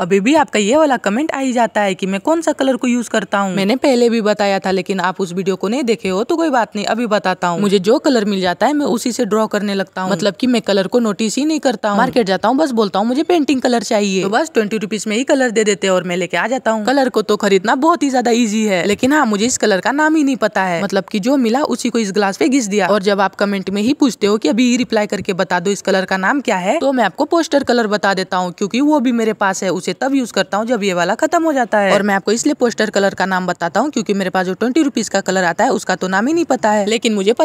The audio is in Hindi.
अभी भी आपका ये वाला कमेंट आ ही जाता है कि मैं कौन सा कलर को यूज करता हूँ मैंने पहले भी बताया था लेकिन आप उस वीडियो को नहीं देखे हो तो कोई बात नहीं अभी बताता हूँ मुझे जो कलर मिल जाता है मैं उसी से ड्रॉ करने लगता हूँ मतलब कि मैं कलर को नोटिस ही नहीं करता हूँ मार्केट जाता हूँ बस बोलता हूँ मुझे पेंटिंग कलर चाहिए तो बस ट्वेंटी रुपीज में ही कलर दे देते और मैं लेके आ जाता हूँ कलर को तो खरीदना बहुत ही ज्यादा ईजी है लेकिन हाँ मुझे इस कलर का नाम ही नहीं पता है मतलब की जो मिला उसी को इस ग्लास पे घिस दिया और जब आप कमेंट में ही पूछते हो की अभी रिप्लाई करके बता दो इस कलर का नाम क्या है तो मैं आपको पोस्टर कलर बता देता हूँ क्यूँकी वो भी मेरे पास है उसे तब यूज करता हूँ जब ये वाला खत्म हो जाता है और मैं आपको इसलिए पोस्टर कलर का नाम बताता हूँ क्योंकि मेरे पास जो ट्वेंटी रुपीज का कलर आता है उसका तो नाम ही नहीं पता है लेकिन मुझे पता